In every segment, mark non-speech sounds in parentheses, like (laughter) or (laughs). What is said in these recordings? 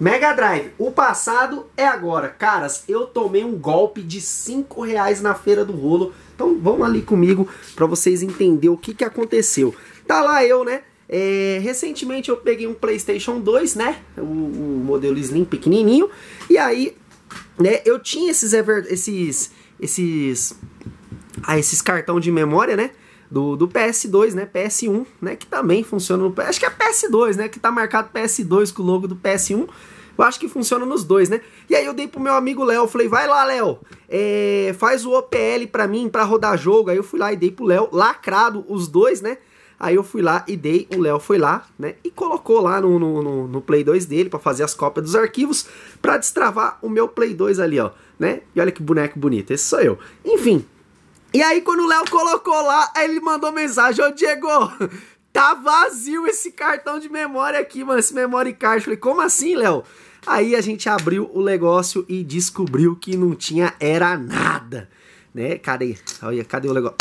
Mega Drive, o passado é agora. Caras, eu tomei um golpe de 5 reais na feira do rolo. Então vão ali comigo para vocês entenderem o que, que aconteceu. Tá lá eu, né? É, recentemente eu peguei um PlayStation 2, né? O, o, modelo Slim pequenininho. E aí, né? Eu tinha esses... Ever, esses... Esses... Ah, esses cartão de memória, né? do, do PS2, né? PS1, né? Que também funciona no. PS. Acho que é PS2, né? Que tá marcado PS2 com o logo do PS1. Eu acho que funciona nos dois, né? E aí eu dei pro meu amigo Léo, falei, vai lá, Léo, é, faz o OPL pra mim, pra rodar jogo. Aí eu fui lá e dei pro Léo, lacrado os dois, né? Aí eu fui lá e dei, o Léo foi lá, né? E colocou lá no, no, no Play 2 dele para fazer as cópias dos arquivos para destravar o meu Play 2 ali, ó, né? E olha que boneco bonito, esse sou eu. Enfim, e aí, quando o Léo colocou lá, ele mandou mensagem: Ô Diego, tá vazio esse cartão de memória aqui, mano, esse memory card. Eu falei: Como assim, Léo? Aí a gente abriu o negócio e descobriu que não tinha era nada, né? Cadê? Olha, cadê o negócio?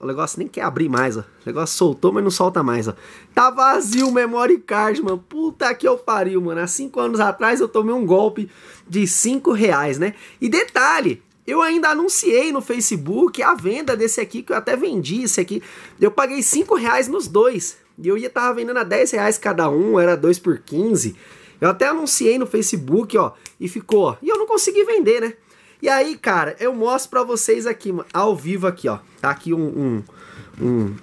O negócio nem quer abrir mais, ó. O negócio soltou, mas não solta mais, ó. Tá vazio o memory card, mano. Puta que eu pariu, mano. Há cinco anos atrás eu tomei um golpe de cinco reais, né? E detalhe, eu ainda anunciei no Facebook a venda desse aqui, que eu até vendi esse aqui. Eu paguei 5 reais nos dois. E eu ia estar vendendo a 10 reais cada um, era 2 por 15. Eu até anunciei no Facebook, ó, e ficou. E eu não consegui vender, né? E aí, cara, eu mostro pra vocês aqui, ao vivo aqui, ó. Tá aqui um, um, um,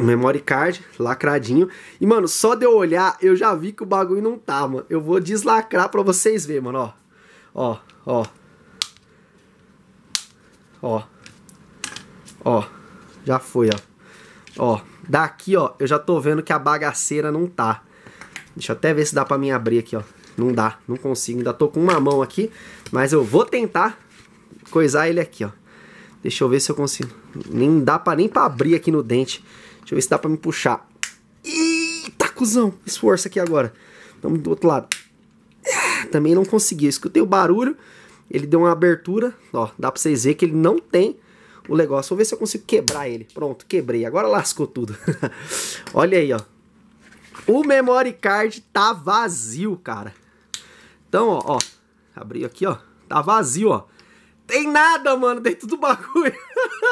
um memory card lacradinho. E, mano, só de eu olhar, eu já vi que o bagulho não tá, mano. Eu vou deslacrar pra vocês verem, mano, ó. Ó, ó. Ó. Ó. Já foi, ó. Ó. Daqui, ó, eu já tô vendo que a bagaceira não tá. Deixa eu até ver se dá pra mim abrir aqui, ó. Não dá, não consigo. Ainda tô com uma mão aqui, mas eu vou tentar coisar ele aqui, ó. Deixa eu ver se eu consigo. Nem dá pra, nem pra abrir aqui no dente. Deixa eu ver se dá pra me puxar. Eita, cuzão! Esforça aqui agora. Vamos do outro lado. Ah, também não consegui. Eu escutei o barulho, ele deu uma abertura, ó, dá pra vocês verem que ele não tem o negócio. Vou ver se eu consigo quebrar ele. Pronto, quebrei. Agora lascou tudo. (laughs) Olha aí, ó. O memory card tá vazio, cara. Então, ó, ó. Abri aqui, ó. Tá vazio, ó. Tem nada, mano, dentro do bagulho.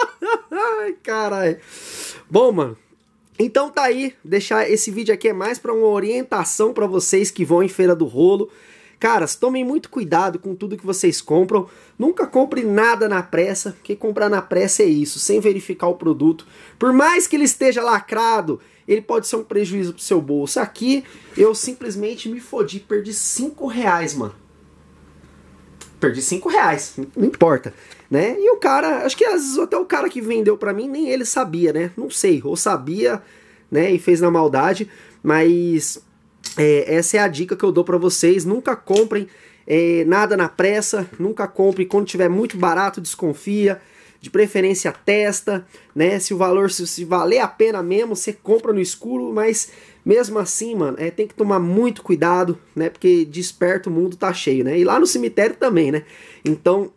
(laughs) Ai, caralho. Bom, mano. Então tá aí, deixar esse vídeo aqui é mais para uma orientação para vocês que vão em feira do rolo, Caras, tomem muito cuidado com tudo que vocês compram. Nunca compre nada na pressa, porque comprar na pressa é isso, sem verificar o produto. Por mais que ele esteja lacrado, ele pode ser um prejuízo pro seu bolso. Aqui eu simplesmente me fodi, perdi 5 reais, mano. Perdi 5 reais, não importa, né? E o cara, acho que às vezes até o cara que vendeu para mim, nem ele sabia, né? Não sei, ou sabia, né, e fez na maldade, mas é, essa é a dica que eu dou para vocês. Nunca comprem é, nada na pressa, nunca compre quando tiver muito barato, desconfia. De preferência testa, né? Se o valor se, se valer a pena mesmo, você compra no escuro, mas mesmo assim, mano, é, tem que tomar muito cuidado, né? Porque desperto o mundo tá cheio, né? E lá no cemitério também, né? Então,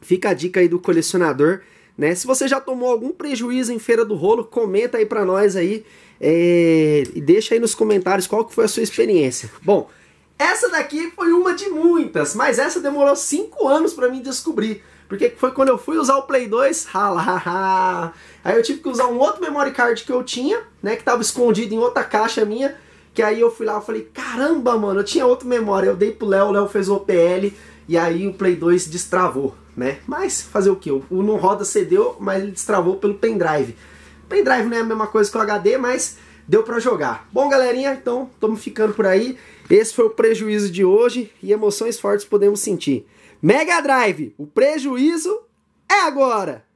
fica a dica aí do colecionador né? Se você já tomou algum prejuízo em Feira do Rolo, comenta aí para nós aí é, e deixa aí nos comentários qual que foi a sua experiência. Bom, essa daqui foi uma de muitas, mas essa demorou 5 anos para mim descobrir. Porque foi quando eu fui usar o Play 2, hahaha. Aí eu tive que usar um outro memory card que eu tinha, né, que estava escondido em outra caixa minha, que aí eu fui lá e falei, caramba, mano, eu tinha outra memória. Eu dei pro Léo, o Léo fez o OPL e aí o Play 2 destravou, né? Mas fazer o que? O não roda cedeu, mas ele destravou pelo pendrive. Pendrive não é a mesma coisa que o HD, mas deu para jogar. Bom, galerinha, então estamos ficando por aí. Esse foi o prejuízo de hoje e emoções fortes podemos sentir. Mega Drive, o prejuízo é agora!